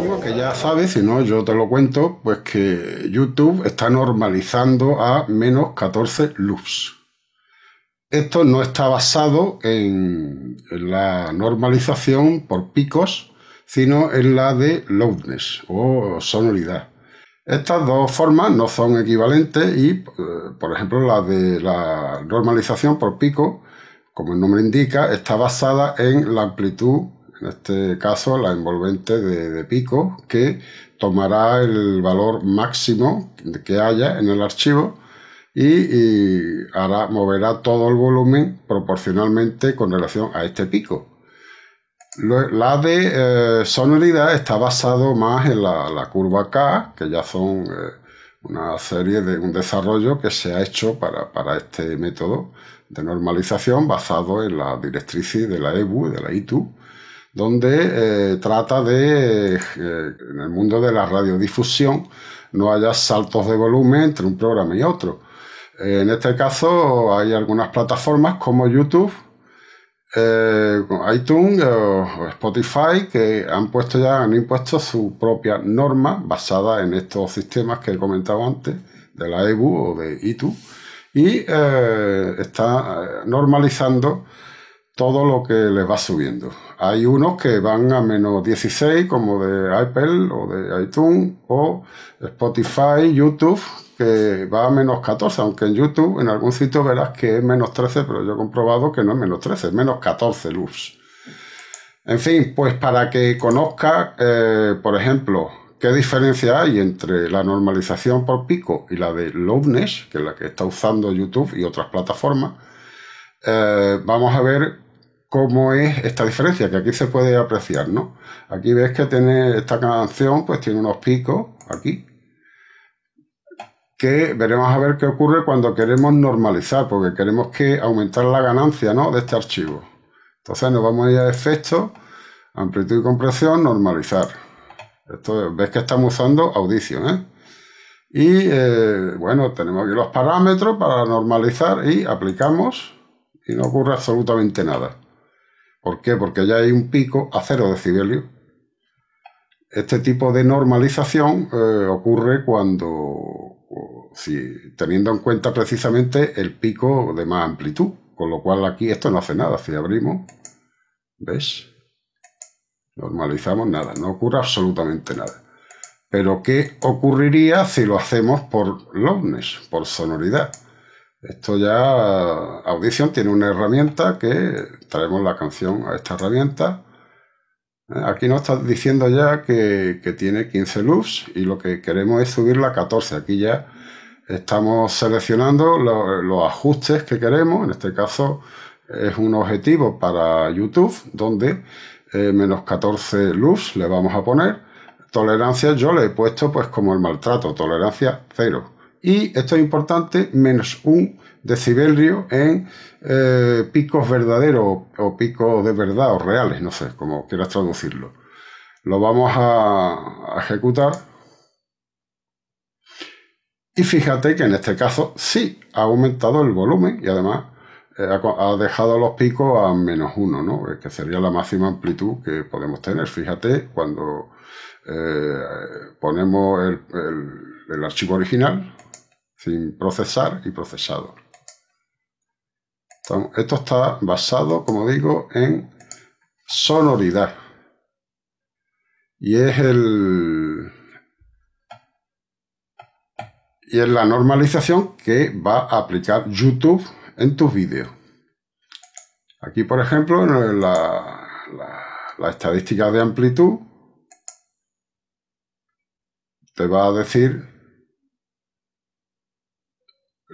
Digo que ya sabes, si no yo te lo cuento, pues que YouTube está normalizando a menos 14 loops. Esto no está basado en la normalización por picos, sino en la de loudness o sonoridad. Estas dos formas no son equivalentes y, eh, por ejemplo, la de la normalización por pico como el nombre indica, está basada en la amplitud, en este caso la envolvente de, pico, que tomará el valor máximo que haya en el archivo y, moverá todo el volumen proporcionalmente con relación a este pico. La de eh, sonoridad está basado más en la, curva K, que ya son... Eh, una serie de un desarrollo que se ha hecho para, este método de normalización basado en la directrices de la EBU de la ITU, donde eh, trata de, eh, en el mundo de la radiodifusión, no haya saltos de volumen entre un programa y otro. Eh, en este caso hay algunas plataformas como YouTube, eh, iTunes o, Spotify que han puesto ya, han impuesto su propia norma basada en estos sistemas que he comentado antes, de la EBU o de ITU, y eh, está eh, normalizando todo lo que le va subiendo. Hay unos que van a menos 16, como de Apple o de iTunes, o Spotify, YouTube, que va a menos 14, aunque en YouTube en algún sitio verás que es menos 13, pero yo he comprobado que no es menos 13, es menos 14 luz. En fin, pues para que conozca, eh, por ejemplo, qué diferencia hay entre la normalización por pico y la de Loudness, que es la que está usando YouTube y otras plataformas, eh, vamos a ver cómo es esta diferencia, que aquí se puede apreciar, ¿no? Aquí ves que tiene esta canción, pues tiene unos picos aquí, que veremos a ver qué ocurre cuando queremos normalizar, porque queremos que aumentar la ganancia de este archivo. Entonces nos vamos a ir a efectos, amplitud y compresión, normalizar. Esto ves que estamos usando audición ¿eh? Y eh, bueno, tenemos aquí los parámetros para normalizar y aplicamos y no ocurre absolutamente nada. ¿Por qué? Porque ya hay un pico a cero decibelio. Este tipo de normalización eh, ocurre cuando, teniendo en cuenta precisamente el pico de más amplitud, con lo cual aquí esto no hace nada. Si abrimos, ¿ves? Normalizamos nada, no ocurre absolutamente nada. Pero ¿qué ocurriría si lo hacemos por loudness, por sonoridad? Esto ya, audición tiene una herramienta que traemos la canción a esta herramienta. Eh, aquí nos está diciendo ya que, tiene 15 loops y lo que queremos es subirla a 14. Aquí ya estamos seleccionando los ajustes que queremos. En este caso es un objetivo para YouTube donde eh, menos 14 loops le vamos a poner. Tolerancia yo le he puesto pues como el maltrato, tolerancia cero y, esto es importante, menos un decibelio en eh, picos verdaderos o, picos de verdad o reales, no sé, cómo quieras traducirlo. Lo vamos a, ejecutar. Y fíjate que en este caso sí ha aumentado el volumen y además eh, ha, dejado los picos a menos uno, ¿no? Eh, que sería la máxima amplitud que podemos tener. Fíjate cuando ponemos el archivo original, sin procesar y procesado. esto está basado, como digo, en sonoridad. Y es el... Y es la normalización que va a aplicar YouTube en tus vídeos. Aquí, por ejemplo, en la, la estadística de amplitud te va a decir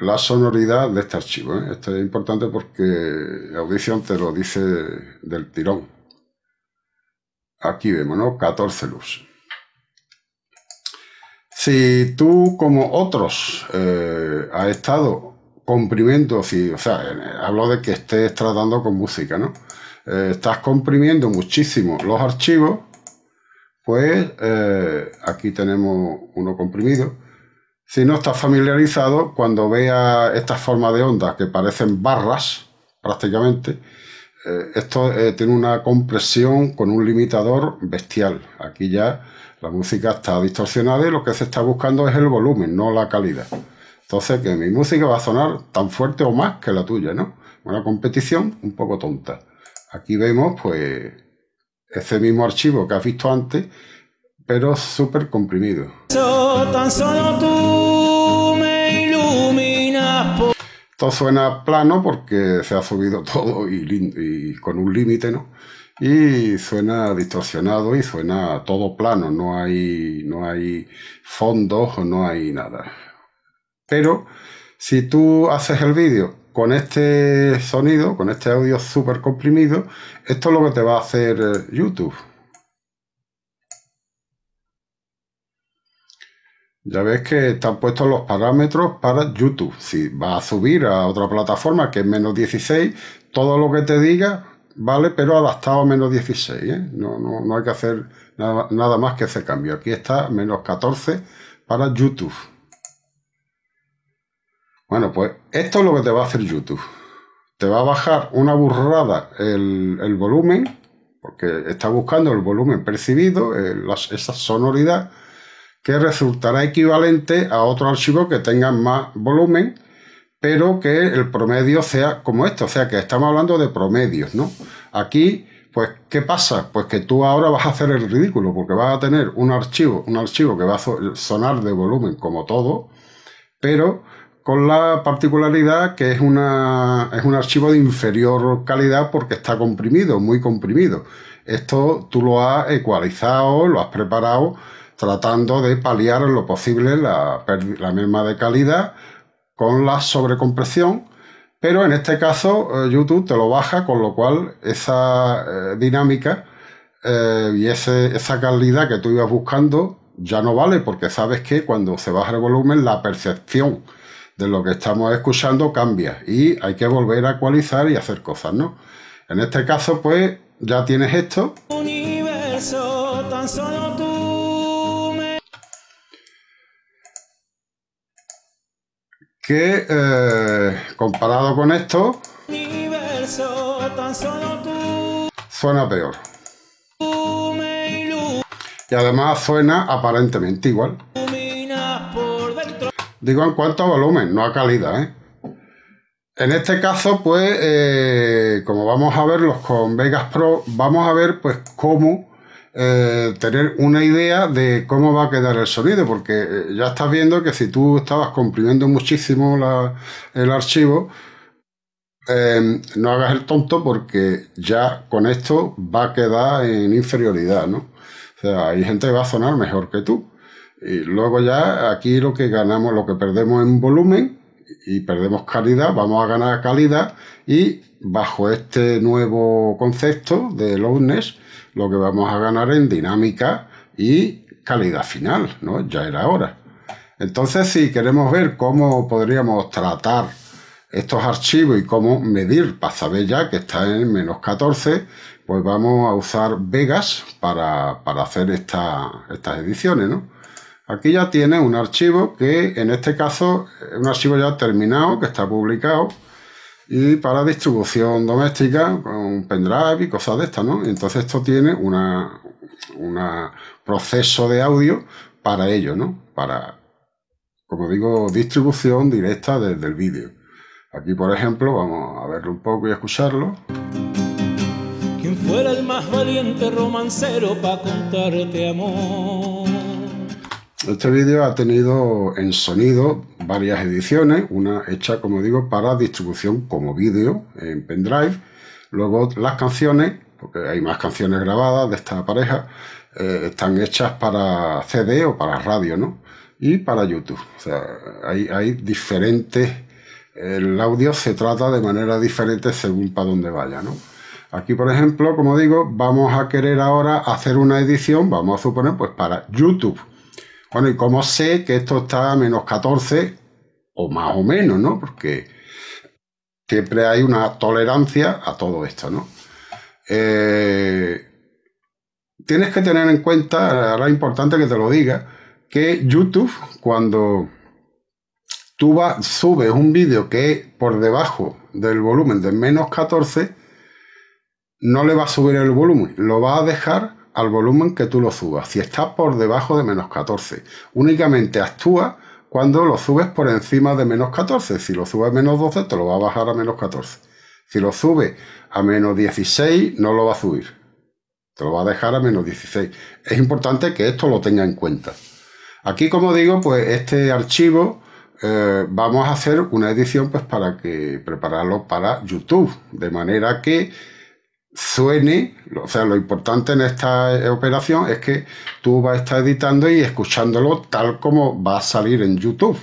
la sonoridad de este archivo. ¿eh? Esto es importante porque Audición te lo dice del tirón. Aquí vemos, ¿no? 14 luz. Si tú, como otros, eh, has estado comprimiendo, si, o sea, eh, hablo de que estés tratando con música, ¿no? estás comprimiendo muchísimo los archivos, pues aquí tenemos uno comprimido si no estás familiarizado, cuando veas estas formas de onda que parecen barras, prácticamente, eh, esto eh, tiene una compresión con un limitador bestial. Aquí ya la música está distorsionada y lo que se está buscando es el volumen, no la calidad. Entonces, que mi música va a sonar tan fuerte o más que la tuya, ¿no? Una competición un poco tonta. Aquí vemos, pues, ese mismo archivo que has visto antes, pero súper comprimido. Esto suena plano porque se ha subido todo y, con un límite, ¿no? Y suena distorsionado y suena todo plano, no hay, no hay fondos o no hay nada. Pero si tú haces el vídeo con este sonido, con este audio súper comprimido, esto es lo que te va a hacer eh, YouTube. Ya ves que están puestos los parámetros para YouTube. Si vas a subir a otra plataforma que es menos 16, todo lo que te diga vale, pero adaptado a menos 16. ¿eh? No, no, hay que hacer nada, más que ese cambio. Aquí está menos 14 para YouTube. Bueno, pues esto es lo que te va a hacer YouTube. Te va a bajar una burrada el, volumen, porque está buscando el volumen percibido, esa sonoridad que resultará equivalente a otro archivo que tenga más volumen, pero que el promedio sea como esto, o sea que estamos hablando de promedios, ¿no? Aquí, pues, ¿qué pasa? Pues que tú ahora vas a hacer el ridículo, porque vas a tener un archivo, un archivo que va a sonar de volumen como todo, pero con la particularidad que es, una, es un archivo de inferior calidad porque está comprimido, muy comprimido. Esto tú lo has ecualizado, lo has preparado tratando de paliar lo posible la, misma de calidad con la sobrecompresión, pero en este caso eh, YouTube te lo baja, con lo cual esa eh, dinámica eh, y esa calidad que tú ibas buscando ya no vale, porque sabes que cuando se baja el volumen la percepción de lo que estamos escuchando cambia y hay que volver a actualizar y hacer cosas, ¿no? En este caso, pues ya tienes esto. que eh, comparado con esto, suena peor. Y además suena aparentemente igual. Digo en cuanto a volumen, no a calidad. ¿eh? En este caso, pues, eh, como vamos a verlos con Vegas Pro, vamos a ver pues cómo eh, tener una idea de cómo va a quedar el sonido, porque eh, ya estás viendo que si tú estabas comprimiendo muchísimo el archivo, em, no hagas el tonto porque ya con esto va a quedar en inferioridad, O sea, hay gente que va a sonar mejor que tú. Y luego ya aquí lo que ganamos, lo que perdemos en volumen y perdemos calidad, vamos a ganar calidad y bajo este nuevo concepto de lowness, lo que vamos a ganar en dinámica y calidad final, ¿no? Ya era hora. Entonces, si queremos ver cómo podríamos tratar estos archivos y cómo medir ya que está en menos 14, pues vamos a usar Vegas para, hacer estas ediciones, Aquí ya tiene un archivo que, en este caso, un archivo ya terminado, que está publicado, y para distribución doméstica con pendrive y cosas de estas, ¿no? Entonces esto tiene un proceso de audio para ello, ¿no? Para, como digo, distribución directa desde el vídeo. Aquí, por ejemplo, vamos a verlo un poco y a escucharlo. Quien fuera el más valiente romancero para contarte amor este vídeo ha tenido en sonido varias ediciones, una hecha, como digo, para distribución como vídeo en pendrive, luego las canciones, porque hay más canciones grabadas de esta pareja, eh, están hechas para CD o para radio, ¿no? Y para YouTube. O sea, hay, diferentes... El audio se trata de manera diferente según para dónde vaya, ¿no? Aquí, por ejemplo, como digo, vamos a querer ahora hacer una edición, vamos a suponer, pues para YouTube. Bueno, ¿y como sé que esto está a menos 14 o más o menos, no? Porque siempre hay una tolerancia a todo esto, ¿no? Eh, tienes que tener en cuenta, ahora es importante que te lo diga, que YouTube, cuando tú subes un vídeo que es por debajo del volumen de menos 14, no le va a subir el volumen, lo va a dejar al volumen que tú lo subas. Si está por debajo de menos 14, únicamente actúa cuando lo subes por encima de menos 14. Si lo subes a menos 12, te lo va a bajar a menos 14. Si lo sube a menos 16, no lo va a subir. Te lo va a dejar a menos 16. Es importante que esto lo tenga en cuenta. Aquí, como digo, pues este archivo eh, vamos a hacer una edición pues para que prepararlo para YouTube. De manera que suene, o sea, lo importante en esta eh, operación es que tú vas a estar editando y escuchándolo tal como va a salir en YouTube.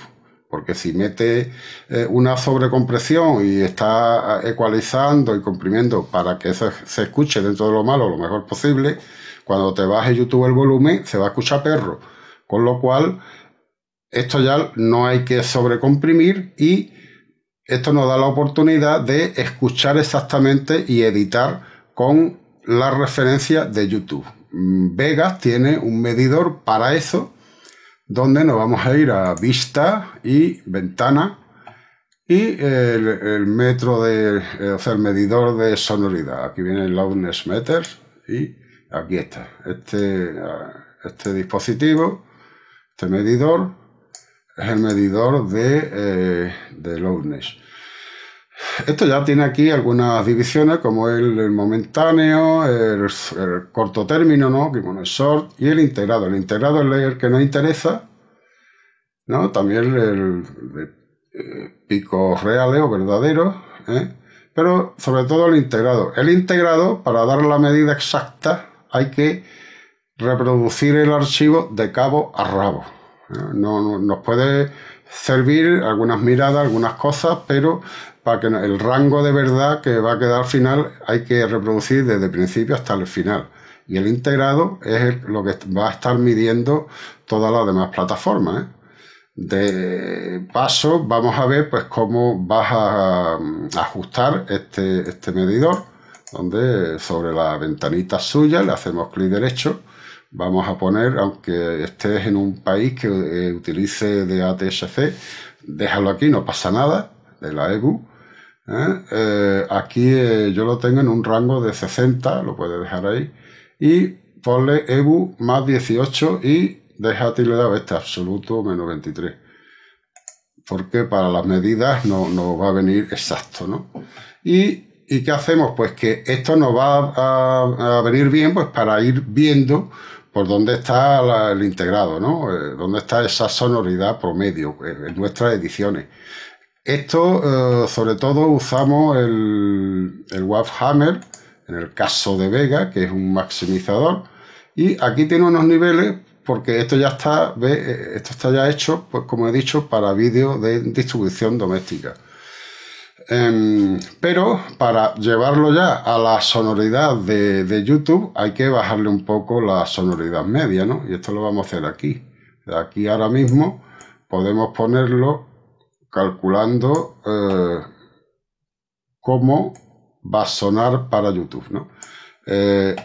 Porque si mete eh, una sobrecompresión y está eh, ecualizando y comprimiendo para que se escuche dentro de lo malo lo mejor posible, cuando te baje YouTube el volumen se va a escuchar perro. Con lo cual, esto ya no hay que sobrecomprimir y esto nos da la oportunidad de escuchar exactamente y editar con la referencia de YouTube. Mm, Vegas tiene un medidor para eso, donde nos vamos a ir a vista y ventana y el, metro de, eh, el medidor de sonoridad. Aquí viene el loudness meter y aquí está. Este, ah, este dispositivo, este medidor, es el medidor de, eh, de loudness. Esto ya tiene aquí algunas divisiones como el, momentáneo, el, corto término, ¿no? el short y el integrado. El integrado es el que nos interesa, También el, de eh, picos reales o verdaderos, ¿eh? pero sobre todo el integrado. El integrado, para dar la medida exacta, hay que reproducir el archivo de cabo a rabo. ¿eh? nos puede servir algunas miradas, algunas cosas, pero para que el rango de verdad que va a quedar al final hay que reproducir desde el principio hasta el final. Y el integrado es lo que va a estar midiendo todas las demás plataformas. ¿eh? De paso, vamos a ver pues cómo vas a mm, ajustar este, este, medidor, donde sobre la ventanita suya le hacemos clic derecho. Vamos a poner, aunque estés en un país que eh, utilice de ATSC, déjalo aquí, no pasa nada, de la EBU ¿eh? Eh, aquí eh, yo lo tengo en un rango de 60, lo puedes dejar ahí, y ponle EBU más 18 y deja da este absoluto menos 23. Porque para las medidas no, no va a venir exacto, ¿no? Y qué hacemos? Pues que esto nos va a, venir bien pues para ir viendo por dónde está el integrado, ¿no? dónde está esa sonoridad promedio en nuestras ediciones. Esto, eh, sobre todo, usamos el, el Hammer, en el caso de Vega, que es un maximizador. Y aquí tiene unos niveles, porque esto ya está, eh, esto está ya hecho, pues como he dicho, para vídeos de distribución doméstica. Em, pero para llevarlo ya a la sonoridad de, de, YouTube hay que bajarle un poco la sonoridad media, ¿no? Y esto lo vamos a hacer aquí. Aquí ahora mismo podemos ponerlo calculando eh, cómo va a sonar para YouTube, ¿no? Eh,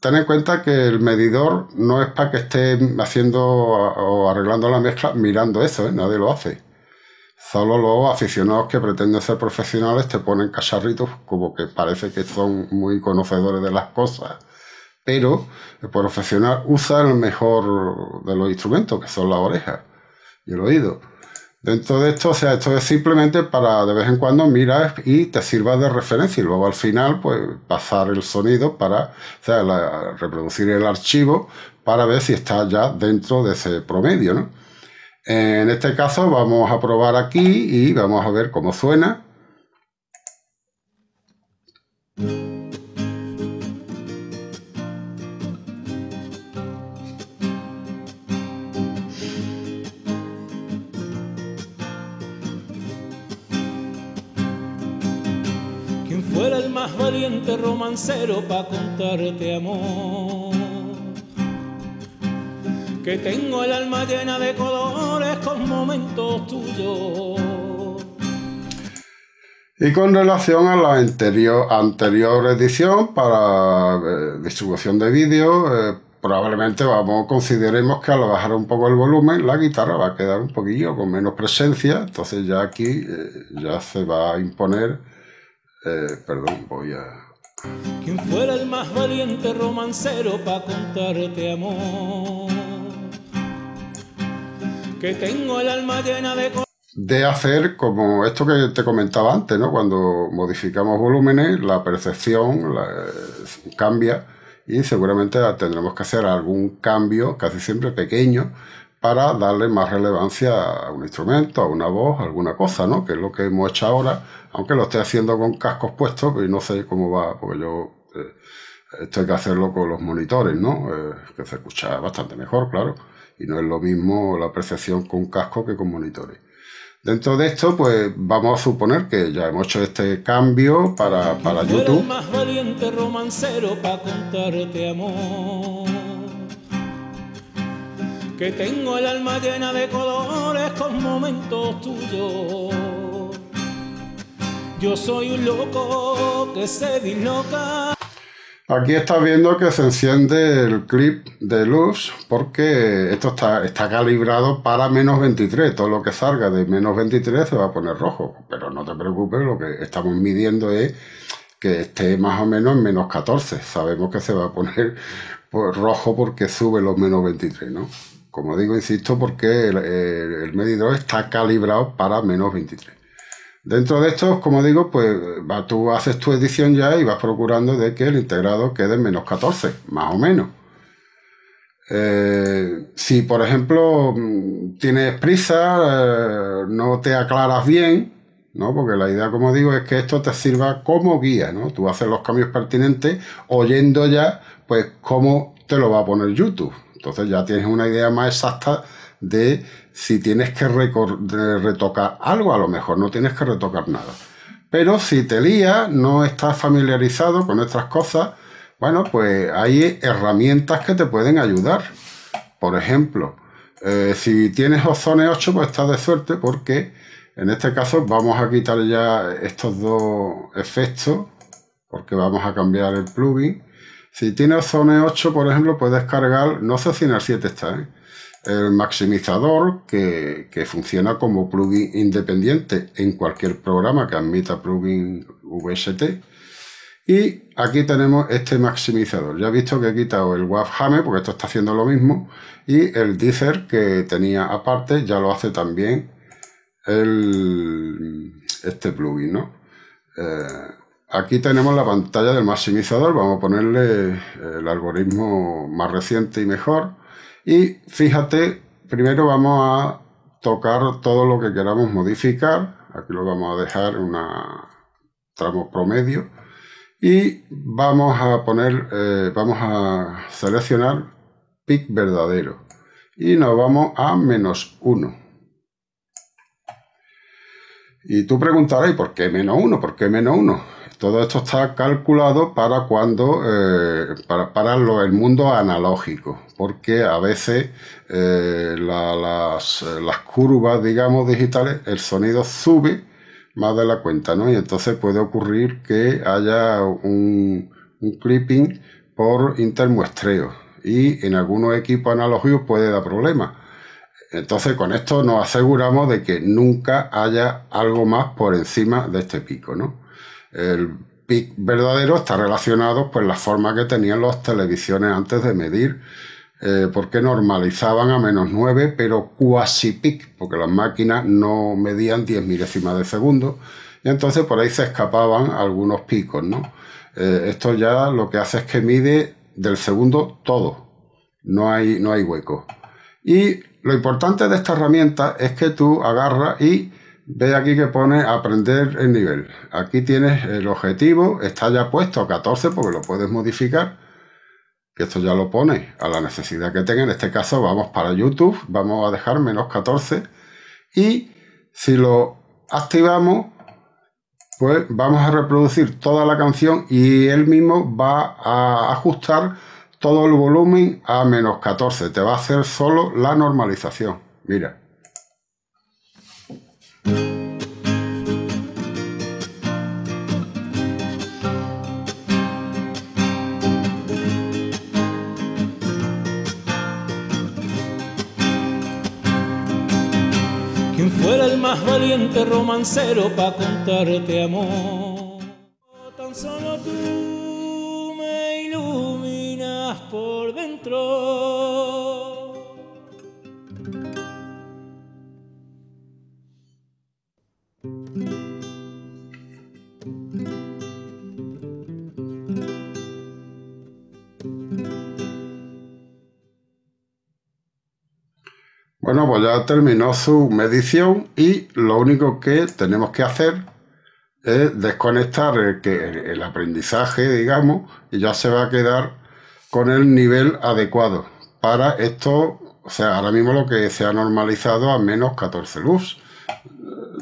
ten en cuenta que el medidor no es para que esté haciendo o arreglando la mezcla mirando eso, ¿eh? nadie lo hace. Solo los aficionados que pretenden ser profesionales te ponen cacharritos como que parece que son muy conocedores de las cosas, pero el profesional usa el mejor de los instrumentos, que son las orejas y el oído. Dentro de esto, o sea, esto es simplemente para de vez en cuando mirar y te sirva de referencia y luego al final, pues pasar el sonido para, o sea, reproducir el archivo para ver si está ya dentro de ese promedio, ¿no? En este caso vamos a probar aquí y vamos a ver cómo suena. el más valiente romancero para contarte amor. Que tengo el alma llena de colores con momentos tuyos. Y con relación a la anterior, edición para eh, distribución de vídeo, eh, probablemente vamos, consideremos que al bajar un poco el volumen, la guitarra va a quedar un poquillo con menos presencia, entonces ya aquí eh, ya se va a imponer eh, perdón, voy a... Que tengo el alma de... De hacer como esto que te comentaba antes, ¿no? Cuando modificamos volúmenes, la percepción eh, cambia y seguramente tendremos que hacer algún cambio, casi siempre pequeño, para darle más relevancia a un instrumento, a una voz, a alguna cosa, ¿no? Que es lo que hemos hecho ahora, aunque lo esté haciendo con cascos puestos, y no sé cómo va, porque yo eh, estoy que hacerlo con los monitores, ¿no? Eh, que se escucha bastante mejor, claro, y no es lo mismo la apreciación con casco que con monitores. Dentro de esto, pues vamos a suponer que ya hemos hecho este cambio para, YouTube que tengo el alma llena de colores con momentos tuyos. Yo soy un loco que se disloca. Aquí estás viendo que se enciende el clip de luz porque esto está, está calibrado para menos 23. Todo lo que salga de menos 23 se va a poner rojo. Pero no te preocupes, lo que estamos midiendo es que esté más o menos en menos 14. Sabemos que se va a poner pues, rojo porque sube los menos 23, ¿no? Como digo, insisto, porque el, medidor está calibrado para menos 23. Dentro de estos, como digo, pues tú haces tu edición ya y vas procurando de que el integrado quede en menos 14, más o menos. Eh, si, por ejemplo, mm, tienes prisa, eh, no te aclaras bien, Porque la idea, como digo, es que esto te sirva como guía, ¿no? Tú haces los cambios pertinentes oyendo ya, pues, cómo te lo va a poner YouTube. Entonces ya tienes una idea más exacta de si tienes que retocar algo, a lo mejor no tienes que retocar nada. Pero si te lías, no estás familiarizado con estas cosas, bueno, pues hay herramientas que te pueden ayudar. Por ejemplo, eh, si tienes Ozone 8, pues estás de suerte porque en este caso vamos a quitar ya estos dos efectos porque vamos a cambiar el plugin si tienes zone 8, por ejemplo, puedes cargar, no sé si en el 7 está, ¿eh? el maximizador que, funciona como plugin independiente en cualquier programa que admita plugin VST. Y aquí tenemos este maximizador. Ya he visto que he quitado el Hammer, porque esto está haciendo lo mismo. Y el Deezer que tenía aparte ya lo hace también este plugin, ¿no? Eh, Aquí tenemos la pantalla del maximizador, vamos a ponerle eh, el algoritmo más reciente y mejor. Y fíjate, primero vamos a tocar todo lo que queramos modificar. Aquí lo vamos a dejar en un tramo promedio. Y vamos a poner, eh, vamos a seleccionar pic verdadero. Y nos vamos a menos 1. Y tú preguntarás, ¿y por qué menos 1? ¿Por qué menos 1? Todo esto está calculado para cuando, eh, para, el mundo analógico, porque a veces eh, eh, las, curvas, digamos, digitales, el sonido sube más de la cuenta, ¿no? Y entonces puede ocurrir que haya un, un clipping por intermuestreo y en algunos equipos analógicos puede dar problemas. Entonces con esto nos aseguramos de que nunca haya algo más por encima de este pico, ¿no? El pic verdadero está relacionado pues la forma que tenían las televisiones antes de medir, eh, porque normalizaban a menos 9, pero cuasi pic, porque las máquinas no medían 10 milésimas de segundo, y entonces por ahí se escapaban algunos picos, ¿no? Eh, esto ya lo que hace es que mide del segundo todo, no hay, no hay hueco. Y lo importante de esta herramienta es que tú agarras y Ve aquí que pone aprender el nivel. Aquí tienes el objetivo, está ya puesto a 14 porque lo puedes modificar. Que esto ya lo pone a la necesidad que tenga. En este caso vamos para YouTube, vamos a dejar menos 14. Y si lo activamos, pues vamos a reproducir toda la canción y él mismo va a ajustar todo el volumen a menos 14. Te va a hacer solo la normalización. Mira. más valiente romancero para contarte amor. Tan solo tú me iluminas por dentro. Bueno, pues ya terminó su medición y lo único que tenemos que hacer es desconectar el, que, el aprendizaje, digamos, y ya se va a quedar con el nivel adecuado para esto, o sea, ahora mismo lo que se ha normalizado a menos 14 luz.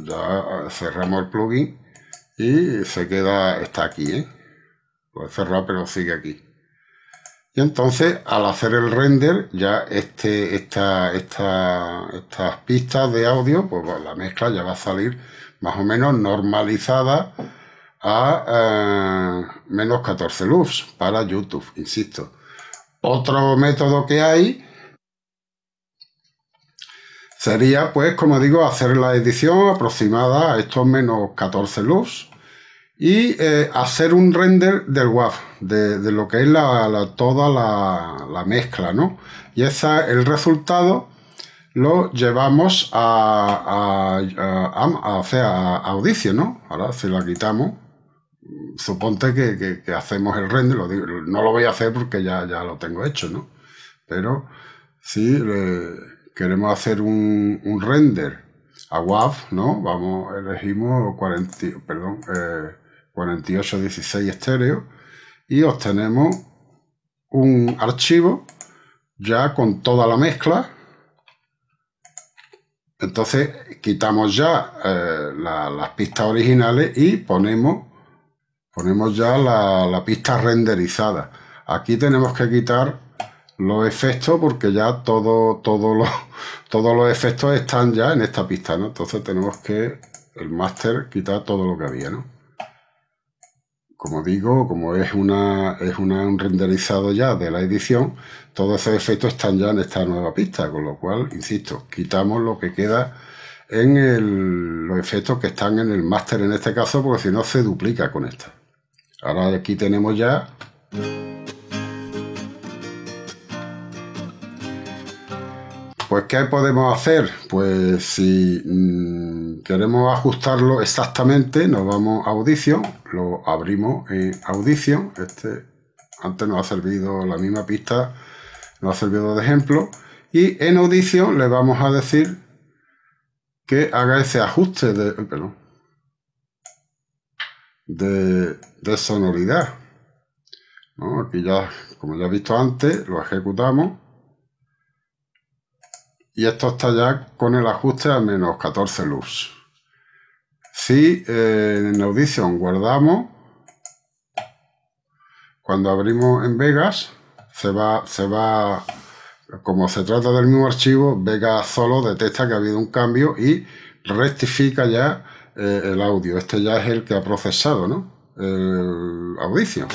Ya cerramos el plugin y se queda, está aquí, ¿eh? Puede cerrar, pero sigue aquí. Y entonces, al hacer el render, ya este, estas pistas de audio, pues la mezcla ya va a salir más o menos normalizada a eh, menos 14 luz para YouTube, insisto. Otro método que hay sería, pues, como digo, hacer la edición aproximada a estos menos 14 luz y eh, hacer un render del WAV, de, lo que es la, toda la, mezcla, ¿no? Y ese el resultado lo llevamos a, a, ¿no? Ahora si la quitamos, suponte que, hacemos el render, no lo voy a hacer porque ya, lo tengo hecho, ¿no? Pero si queremos hacer un, un render a WAV, ¿no? Vamos, elegimos 40, perdón, eh, 4816 estéreo y obtenemos un archivo ya con toda la mezcla. Entonces quitamos ya eh, las pistas originales y ponemos, ponemos ya la, pista renderizada. Aquí tenemos que quitar los efectos porque ya todo, todo los, todos los efectos están ya en esta pista, Entonces tenemos que el máster quitar todo lo que había, ¿no? como digo, como es, una, es un renderizado ya de la edición, todos esos efectos están ya en esta nueva pista, con lo cual, insisto, quitamos lo que queda en los efectos que están en el máster en este caso, porque si no se duplica con esta. Ahora aquí tenemos ya... Pues, ¿qué podemos hacer? Pues, si mm, queremos ajustarlo exactamente, nos vamos a Audición, lo abrimos en Audición. Este antes nos ha servido la misma pista, nos ha servido de ejemplo. Y en Audición le vamos a decir que haga ese ajuste de, eh, perdón, de, sonoridad. Aquí ya, como ya he visto antes, lo ejecutamos y esto está ya con el ajuste a menos 14 loops. Si eh, en Audition guardamos, cuando abrimos en Vegas, se va, como se trata del mismo archivo, Vegas solo detecta que ha habido un cambio y rectifica ya eh, el audio. Este ya es el que ha procesado, ¿no? El Audition.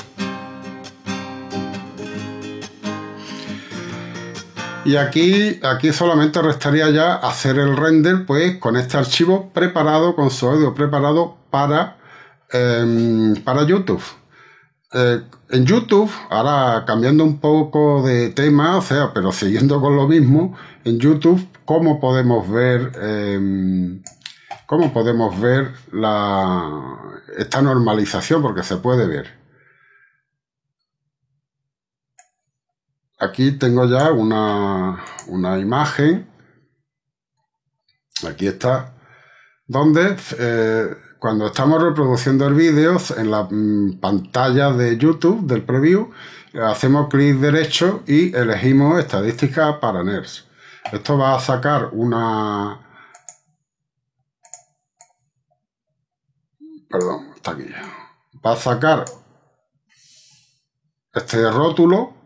Y aquí, aquí solamente restaría ya hacer el render pues con este archivo preparado, con su audio preparado para, em, para YouTube. Eh, en YouTube, ahora cambiando un poco de tema, o sea, pero siguiendo con lo mismo, en YouTube, ¿cómo podemos ver, em, cómo podemos ver la, esta normalización? Porque se puede ver. aquí tengo ya una, una imagen, aquí está, donde eh, cuando estamos reproduciendo el vídeo en la mm, pantalla de YouTube del preview, hacemos clic derecho y elegimos estadística para NERS. Esto va a sacar una... Perdón, está aquí ya. Va a sacar este rótulo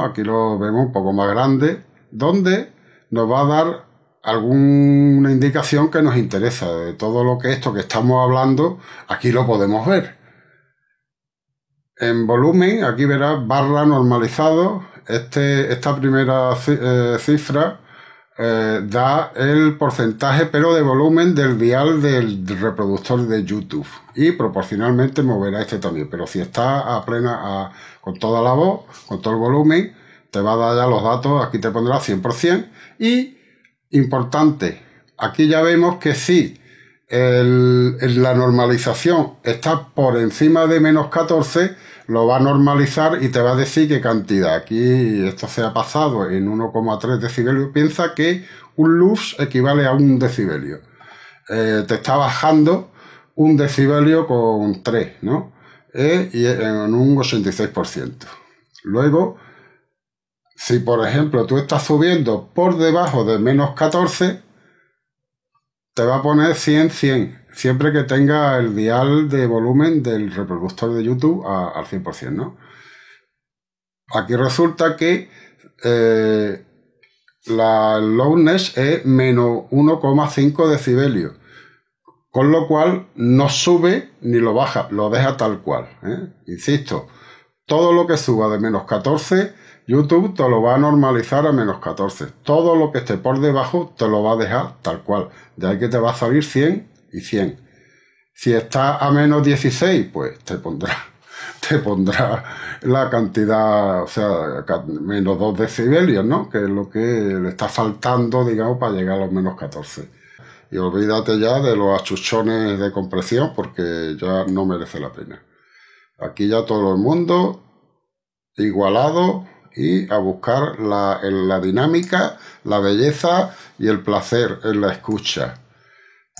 Aquí lo vemos un poco más grande, donde nos va a dar alguna indicación que nos interesa. De todo lo que esto que estamos hablando, aquí lo podemos ver. En volumen, aquí verás barra normalizado. Este, esta primera eh, cifra eh, da el porcentaje pero de volumen del dial del reproductor de YouTube y proporcionalmente moverá este también pero si está a plena con toda la voz con todo el volumen te va a dar ya los datos aquí te pondrá 100% y importante aquí ya vemos que si la normalización está por encima de menos 14 lo va a normalizar y te va a decir qué cantidad. Aquí esto se ha pasado en 1,3 decibelios. Piensa que un luz equivale a un decibelio. Eh, te está bajando un decibelio con 3, ¿no? Eh, y en un 86%. Luego, si por ejemplo tú estás subiendo por debajo de menos 14, te va a poner 100, 100 siempre que tenga el dial de volumen del reproductor de YouTube al 100%, Aquí resulta que eh, la loudness es menos 1,5 decibelios, con lo cual no sube ni lo baja, lo deja tal cual. ¿eh? Insisto, todo lo que suba de menos 14, YouTube te lo va a normalizar a menos 14. Todo lo que esté por debajo te lo va a dejar tal cual. De ahí que te va a salir 100 y 100. Si está a menos 16, pues te pondrá, te pondrá la cantidad, o sea, menos 2 decibelios, ¿no? Que es lo que le está faltando, digamos, para llegar a los menos 14. Y olvídate ya de los achuchones de compresión, porque ya no merece la pena. Aquí ya todo el mundo igualado y a buscar la, en la dinámica, la belleza y el placer en la escucha.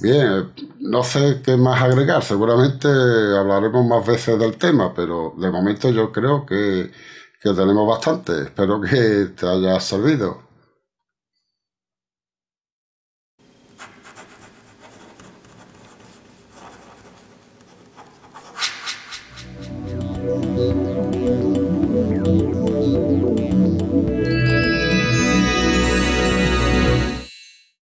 Bien, no sé qué más agregar. Seguramente hablaremos más veces del tema, pero de momento yo creo que, tenemos bastante. Espero que te haya servido.